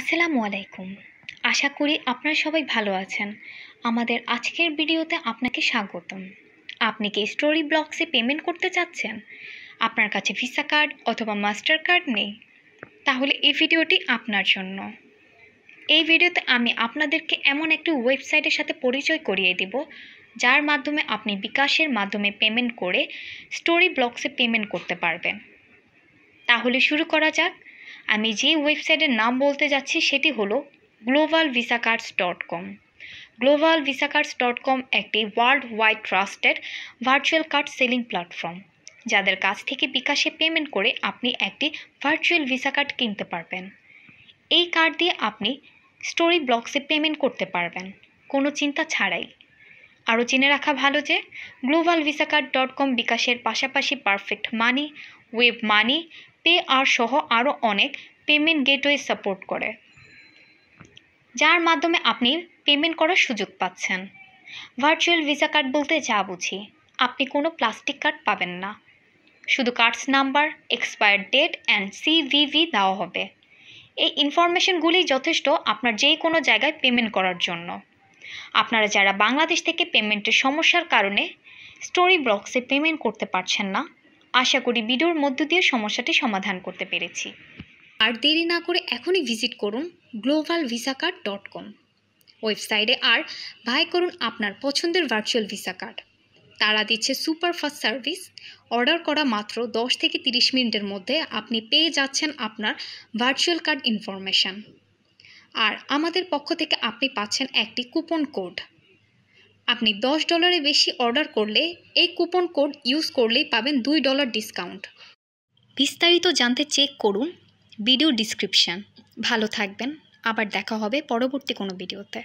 আসসালামু আলাইকুম আশা করি আপনারা সবাই ভালো আছেন আমাদের আজকের ভিডিওতে আপনাকে স্বাগতম আপনি কি স্টোরি ব্লগসে পেমেন্ট করতে চাচ্ছেন আপনার কাছে ভিসা কার্ড অথবা মাস্টার কার্ড নেই তাহলে এই ভিডিওটি আপনার জন্য এই ভিডিওতে আমি আপনাদেরকে এমন একটি ওয়েবসাইটের সাথে পরিচয় করিয়ে দেব যার মাধ্যমে আপনি বিকাশের মাধ্যমে পেমেন্ট করে স্টোরি ব্লগসে পেমেন্ট করতে পারবেন তাহলে শুরু করা যাক আমি যে ওয়েবসাইটের নাম বলতে যাচ্ছি সেটি হলো global Visa cards dot com global Visa cards dot com একটি worldwide trusted virtual card selling platform যাদের কাছ থেকে বিকাশে পেমেন্ট করে আপনি একটি ভার্চুয়াল ভিসা কার্ড কিনতে পারবেন এই কার্ড দিয়ে আপনি স্টোরি ব্লকসে পেমেন্ট করতে পারবেন কোনো চিন্তা ছাড়াই আরও জেনে রাখা ভালো যে global Visa card dot com বিকাশের পাশাপাশি Perfect Money WebMoney Payeer সহ আরও অনেক পেমেন্ট গেটওয়ে সাপোর্ট করে যার মাধ্যমে আপনি পেমেন্ট করার সুযোগ পাচ্ছেন ভার্চুয়াল ভিসা কার্ড বলতে যা বুঝি আপনি কোনো প্লাস্টিক কার্ড পাবেন না শুধু cards number expire date and CVV দেওয়া হবে এই ইনফরমেশনগুলি যথেষ্ট আপনার যে কোনো জায়গায় পেমেন্ট করার জন্য আপনারা যারা বাংলাদেশ থেকে পেমেন্টের সমস্যার কারণে স্টোরি ব্লক্সে পেমেন্ট করতে পারছেন না আশা করি ভিডিওর মধ্য দিয়ে সমস্যাটি সমাধান করতে পেরেছি আর দেরি না করে এখনই ভিজিট করুন global Visa card dot com ওয়েবসাইটে আর ভাই করুন আপনার পছন্দের ভার্চুয়াল ভিসা কার্ড তারা দিচ্ছে সুপার ফাস্ট সার্ভিস অর্ডার করা মাত্র 10 থেকে 30 মিনিটের মধ্যে আপনি পেয়ে যাচ্ছেন আপনার ভার্চুয়াল কার্ড ইনফরমেশান আর আমাদের পক্ষ থেকে আপনি পাচ্ছেন একটি কুপন কোড আপনি দশ ডলারের বেশি অর্ডার করলে এই কুপন কোড ইউজ করলেই পাবেন দুই ডলার ডিসকাউন্ট বিস্তারিত জানতে চেক করুন ভিডিও ডিসক্রিপশান ভালো থাকবেন আবার দেখা হবে পরবর্তী কোনো ভিডিওতে